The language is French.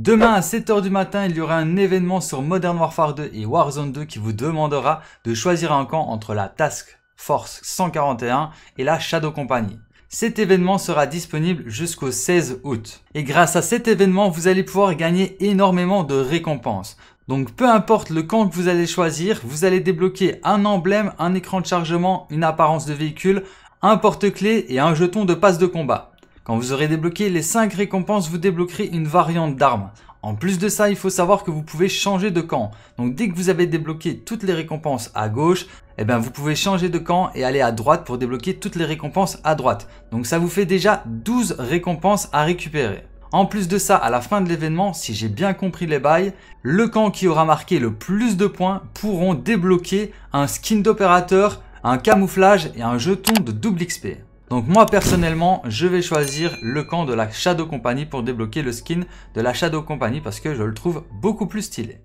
Demain à 7h du matin, il y aura un événement sur Modern Warfare 2 et Warzone 2 qui vous demandera de choisir un camp entre la Task Force 141 et la Shadow Company. Cet événement sera disponible jusqu'au 16 août. Et grâce à cet événement, vous allez pouvoir gagner énormément de récompenses. Donc peu importe le camp que vous allez choisir, vous allez débloquer un emblème, un écran de chargement, une apparence de véhicule, un porte-clés et un jeton de passe de combat. Quand vous aurez débloqué les 5 récompenses, vous débloquerez une variante d'arme. En plus de ça, il faut savoir que vous pouvez changer de camp. Donc dès que vous avez débloqué toutes les récompenses à gauche, eh bien vous pouvez changer de camp et aller à droite pour débloquer toutes les récompenses à droite. Donc ça vous fait déjà 12 récompenses à récupérer. En plus de ça, à la fin de l'événement, si j'ai bien compris les bails, le camp qui aura marqué le plus de points pourront débloquer un skin d'opérateur, un camouflage et un jeton de double XP. Donc moi personnellement, je vais choisir le camp de la Shadow Company pour débloquer le skin de la Shadow Company parce que je le trouve beaucoup plus stylé.